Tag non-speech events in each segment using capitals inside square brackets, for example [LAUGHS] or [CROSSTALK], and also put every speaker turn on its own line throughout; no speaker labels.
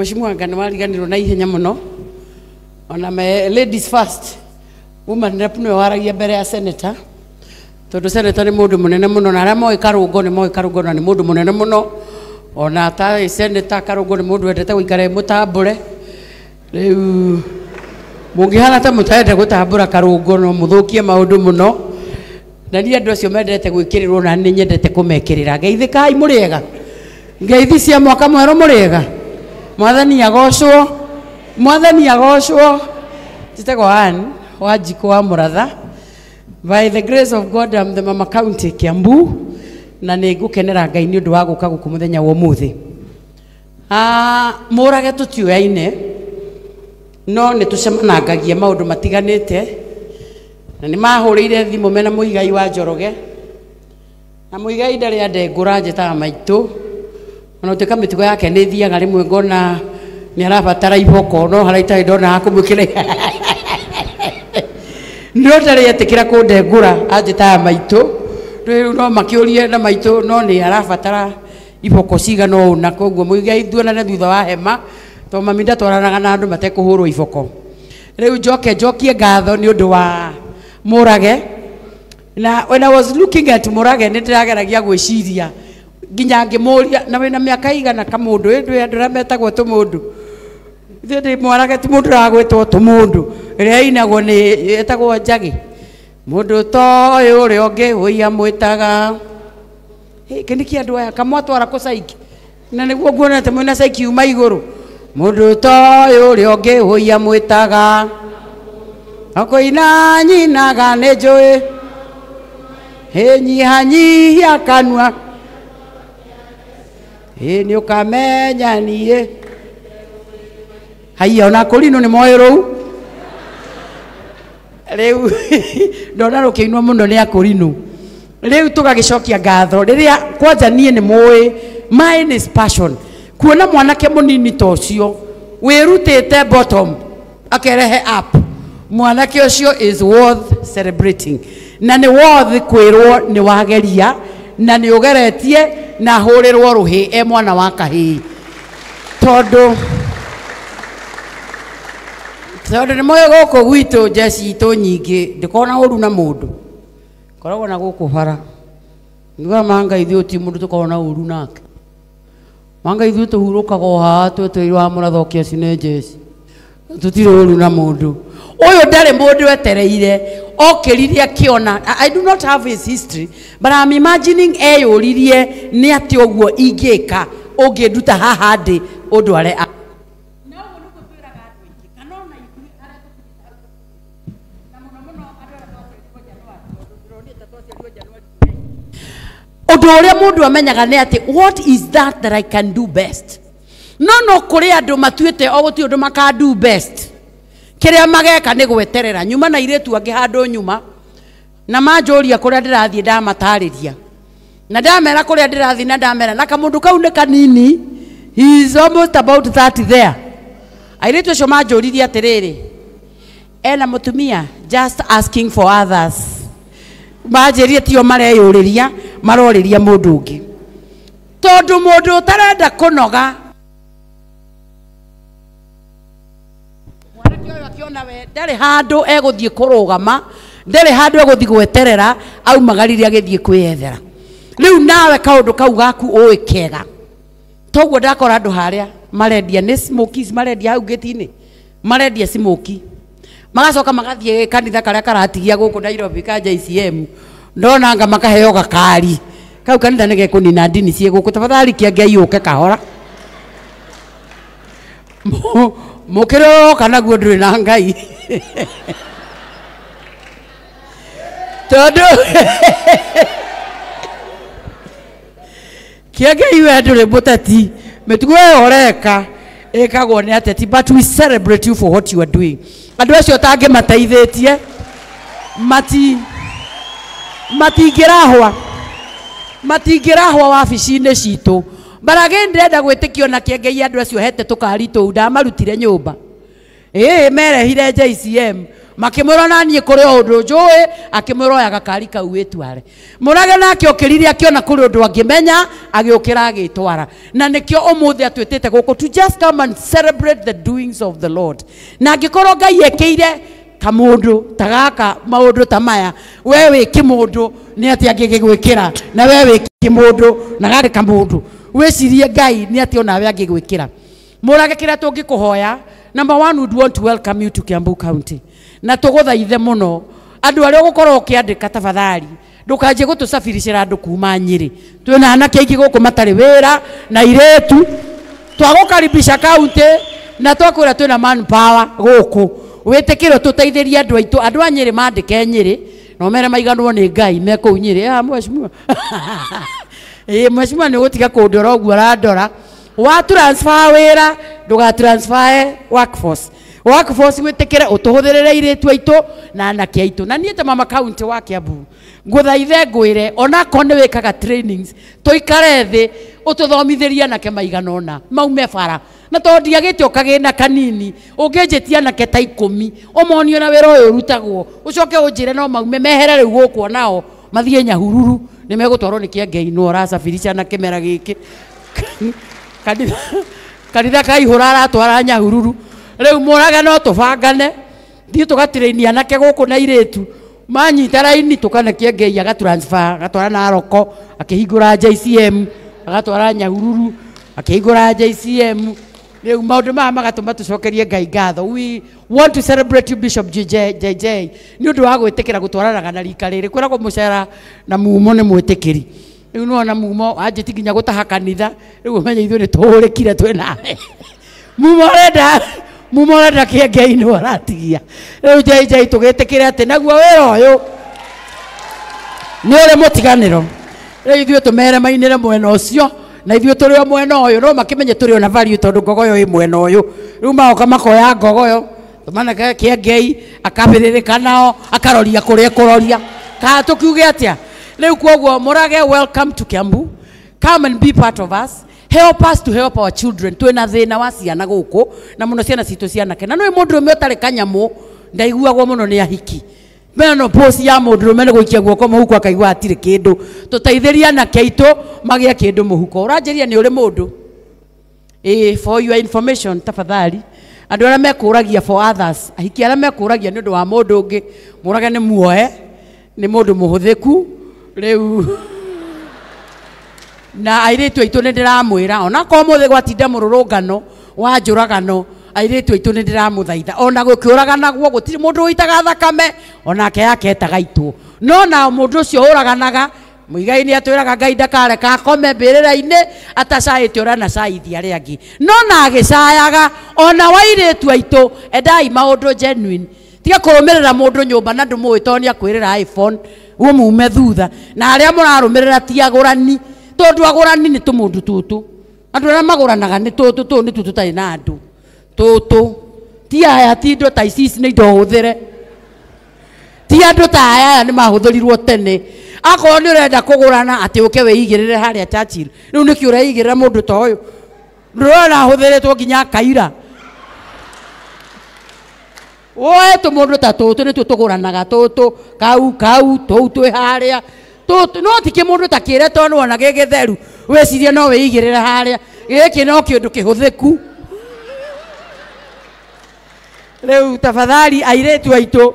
Mheshimiwa Ngano wariganirwo na ihenya muno ona me ladies first woman rep niwe waragia mbere ya senator tondu senator ni mundu munene muno na aria moĩ karũngo nĩ moĩ karũngo na nĩ mundu munene muno ona ta senator karũngo nĩ mundu wendete gũikara mũtambũre rĩu mũngĩhana ta mũtaenda gũtambũra karũngo no mũthũkie maũndũ mũno na niĩ andũ acio mendete gwĩkĩrĩrwo na nĩ nyendete kũmekĩrĩra ngeithĩkai mũrĩega ngeithi cia mwaka mwerũ mũrĩega mwathani agocwo mwathani agocwo njĩtagwo an wa njikũ wa mũratha by the grace of god am the mama county kiambu na nĩ ngũkenera ngai nĩ ũndũ wa gũka gũkũ mũthenya wa ũmũthĩ ah, mũrage tũtiũyaine no nĩ tũcemanangagia maũndũ matiganĩte na nĩ mahũrĩire thimũ mena mũigai wa njoroge na mũigai ndarĩ andengũra njĩtaga maitũ ona utuika mitugo yake ni thiaga rimwe ngona ni arabatara iboko no haria itari ndona hakumukira [LAUGHS] no ndari etikira kundengura anjitaga maitu riu no makiurie na maitu no ni arabatara iboko cigana ũũ na koguo mũigai tuonane thutha wa hema to mami ndatwaranaga na andũ matekũhũrwo iboko rĩu njoke njokie ngatho nĩ ũndũ wa murage na when i was looking at mũrage nĩ ndĩrageragia gwĩciria nginya ngĩmũria na wĩna mĩaka igana kamũndũ ĩndĩ andũ arĩa metagwo tũmũndũ ithuĩ ndĩ mwarage ti mũndũ ũragwĩtwo tũmũndũ ĩrĩa inagwo nĩ ĩtagwo njagĩ mũndũ toĩ ũrĩa ũngĩ ũiya mwĩtaga gĩkĩ nĩ kĩandũ aya kamwatwara kũ caiki na nĩguo nguonete mwĩna caiki uma igũrũ mũndũ toĩ ũrĩa ũngĩ ũiya mwĩtaga akũina nyinaga nĩ njũĩ ĩnyihanyihia kanua ä nä å kamenyaniä haia ona kå rinå nä moä rå u rä u ndona rå kä inwo må no nä akå rinå rä u tå gagä cokia ngatho rä rä a kwanja niä nä måä maä nä passion kuona mwanake må nini ta å cio wä rutä te bottom akerehe up mwanake å cio is worth celebrating na nä worth kwä rwo nä wageria na nä å geretie na hurĩrwo rũhĩ e mwana wa kahĩĩ tondũ tondũ nĩ moĩ gũkũ gwitũ njeci itũ nyingĩ ndĩkoragwo na ũru na mũndũ koragwo na kå bara nĩguo manga å ti tå tũkoragwo na ru nake manga hurå kaga o haha twĩ twĩrĩ wa mũrathokia ũcio tå tirä å ru na mũndũ ndarä må ndå etereire oke okiririe kiona i do not have his history but i'm imagining eyuririe ni ati oguo ingika unginduta haha ndi undware undu uria mundu amenyaga ni ati what is that that i can do best no no kuri andu matuite o guti undu makandu best kiria mageka ni gweterera nyuma na iretu angi handu nyuma na manjuria kuria ndirathii ndamatariria na ndamera kuria ndirathii na ndamera na kamundu kau ni kanini he is almost about 30 there airetu acio manjuririe atiriri ena mutumia just asking for others manjirie tio mareyuriria maroriria mundu ungi tondu mundu utarenda kunoga nawe ndarä handå egå thiä kå rå gama ndarä handå egå thiä gweterera aumagaririe thiä kwä ethera rä u nawe kaå ndå kau gaku å ä kega toguo ndakora andå harä a marendia nä marendia hau gäti-inä marendia smoki magacoka magathiä kanitha karä a karatigia gå kå nairobi ka jcm ndonanga makaheo gakari kau kanitha nä gekå nina ndini ciä gå kå tabatharikia ngai å ke kahora mukiroroka naguo rä na ngai tondu kiangai we nduri muteti mitugo iyo ureka ikagwo ni ateti but we celebrate you for what you are doing andu acio tangimateithitie mati matingirahwa matingirahwa wabici inä citå mbarage ndirenda gwitikio na kiengei andu acio hete tukari tuu ndamarutire nyumba ĩĩ merehire JCM makĩmwĩra naniĩ kũrĩ o ũndũ njũĩ akĩmwĩra oya gakari kau wĩtware mũrage nake okĩrire akĩona kũrĩ ũndũ angĩmenya agĩũkĩra agĩtwara na nĩkĩo ũmũthĩ atwĩtĩte gũkũ to just come and celebrate the doings of the Lord na angĩkorwo Ngai ekĩire kamundu ta gaka maundu ta maya we wĩ kĩmũndũ nĩ atĩ angĩgĩgwĩkĩra na we wĩ na garĩ kamundu wicirie ngai nä atä onawe angä gwä kä ra må rage kä rä a tå number one would want to welcome you to Kiambu County na tuguthaithe muno andu aria ugukorwo ukiandika tabathari ndukanje gutucabiricira andu kuma nyiri twina anake aingi guku matari wira na iretu twagukaribisha county na twakwira twina manpower guku witikirwo tuteithirie andu aitu andu a nyiri mandike nyiri nomere maiganwo ni ngai mekuu nyiri ah, mheshimiwa [LAUGHS] ä mheshimiwa nä gå tiga kå ndora wa transfer wä ra transfer workforce workforce gwä tä kä re å tå na anake aitå na niä ta mama county wa kä ambu ngå thaithe ngwä re onakorwo trainings wä kaga tå ikare thä å anake maigana ona maume bara na tondå ndiagä te å na kanini å ngä njä tie anake ta ikå å monio na wä ra å yå å rutagwo å coke no maume mehere rä u gå kuonao nyahururu nä twarwo nä kä angei no racabirisha na kä mera gä kä kanitha kaihå ra aratwara nyahururu rä u moraga no tå bangane thiä tå gatirä anake gå kå na irä tu manyita raini tå kanekia ngei agatransfer agatwara na aroko akä hingå ra jcm agatwara nyahururu akä hingå ra jcm rä maundu maya magatuma tucokerie ngai ngatho we want to celebrate you bishop jjj nä å ndå wa gwä tä kä ra gå twaranaga na rika rä rä kwä ragwo må cera na mumo nä mwä tä kä ri rä u nona mumo anjä nginya gå taha kanitha rä u menye ithuä nä tå rä kire twä nawe [LAUGHS] mumo renda mumo renda kä ngei nä aratigia rä u jjj tå gä tä kä re atä naguo wä ra å yå nä å rä må tiganä ro rä ithuä tå mere mainä re mwena å cio na ithuä tå rä o mwena å yå no makä menye tå rä o na bariå tondå ngogoyo ä mwena å yå rä u magoka makoya ngogoyo manake kĩengei akabĩrĩrĩka nao akaroria kũrĩa kũroria kaa tũkiuge atĩa rĩu kwoguo mũrage welcome to Kiambu come and be part of us help us to help our children twĩna thĩna wa ciana gũkũ na mũno ciana citũ cianake na nĩũĩ mũndũ ũmwe ũtarĩ kanyamu ndaiguagwo mũno nĩ ahiki menopause ya mundu rume ni guikia guoko muhuko akaigua atire kindu tuteithiria na keitu magia kindu muhuko uranjiria ni uri mundu e, for your information tafadhali andu aria mekuragia for others ahiki aria mekuragia ni undu wa mundu ungi murage nä muoe ni ku muhuthiku riu na nä ndä ramwä ra onakorwo muthi gwatinda ngano wa njuragano airitu aitu nä ndä ramå thaitha ona gå kä å raganagwo thakame onake yake etaga itwo no na må ndå å muigai nä atwä ngai ndakareka akome mbä rä ra-inä atacaä na caithia arä angä no na agä ona wairä tu endai maå genuine tiga kå rå mä na ndå må ä tondå iphone guo mume thutha na arä a må rarå mä rä ra ti agå rani tondå agå rani nä tå må ndå tarä na andå tutu ti aya ti ndo ta ici ni ndo huthire ti andu ta aya ni mahå tene akorwo ni urenda kugurana ati uke we igirire å ke wä igä ura igirira mundu ta å yå ndå rona ahå thä rä two nginya akaira woe tå må ta tutu ni nä tuo tå gå kau kau tå u twä tutu no ti kä må ta kire to ni wona gä gä theru no we igirire rä re harä a gä no kä å rä u tafadhali airetu tu aitå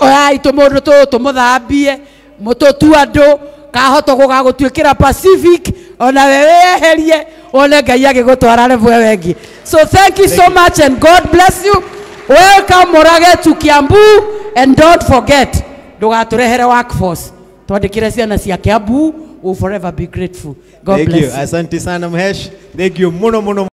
oyai tå må ndå tå tå må thambie må tå tu andå kahota gå gagå tuä kä ra pacific ona we wĩeherie one ngai agä gå twara revwe wengä so thank you so much and god bless you welcome morage to kiambu and don't forget ndågatå rehere workforce twandikire ciana cia kiambu will forever be grateful god thank bless you. you asante sana mhesh thank you muno muno